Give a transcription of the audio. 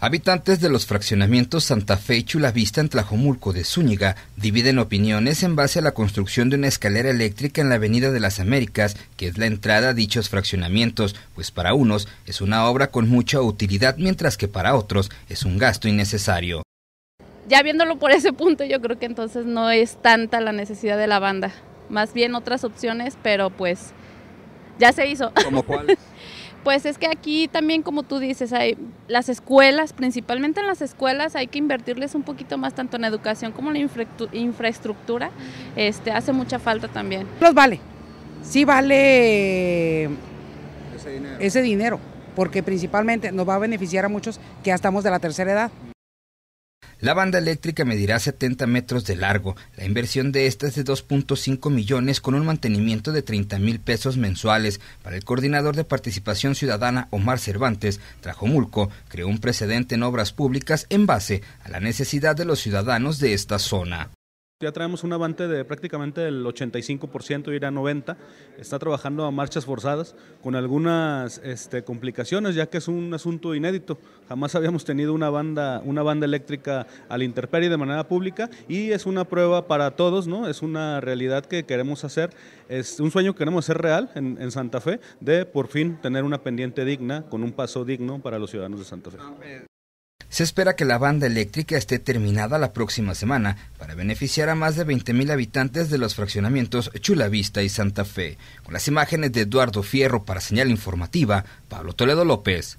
Habitantes de los fraccionamientos Santa Fe y Chulavista en Tlajomulco de Zúñiga dividen opiniones en base a la construcción de una escalera eléctrica en la Avenida de las Américas, que es la entrada a dichos fraccionamientos, pues para unos es una obra con mucha utilidad, mientras que para otros es un gasto innecesario. Ya viéndolo por ese punto, yo creo que entonces no es tanta la necesidad de la banda, más bien otras opciones, pero pues ya se hizo. ¿Como cuáles? Pues es que aquí también, como tú dices, hay las escuelas, principalmente en las escuelas, hay que invertirles un poquito más tanto en educación como en la infraestructura. Este, hace mucha falta también. Los vale, sí vale ese dinero. ese dinero, porque principalmente nos va a beneficiar a muchos que ya estamos de la tercera edad. La banda eléctrica medirá 70 metros de largo. La inversión de esta es de 2.5 millones con un mantenimiento de 30 mil pesos mensuales. Para el coordinador de participación ciudadana Omar Cervantes, Trajomulco creó un precedente en obras públicas en base a la necesidad de los ciudadanos de esta zona. Ya traemos un avance de prácticamente el 85%, ir a 90%. Está trabajando a marchas forzadas con algunas este, complicaciones, ya que es un asunto inédito. Jamás habíamos tenido una banda, una banda eléctrica al Interperi de manera pública y es una prueba para todos, ¿no? Es una realidad que queremos hacer, es un sueño que queremos hacer real en Santa Fe de por fin tener una pendiente digna, con un paso digno para los ciudadanos de Santa Fe. Ah, eh, se espera que la banda eléctrica esté terminada la próxima semana para beneficiar a más de 20.000 habitantes de los fraccionamientos Chula Vista y Santa Fe. Con las imágenes de Eduardo Fierro para Señal Informativa, Pablo Toledo López.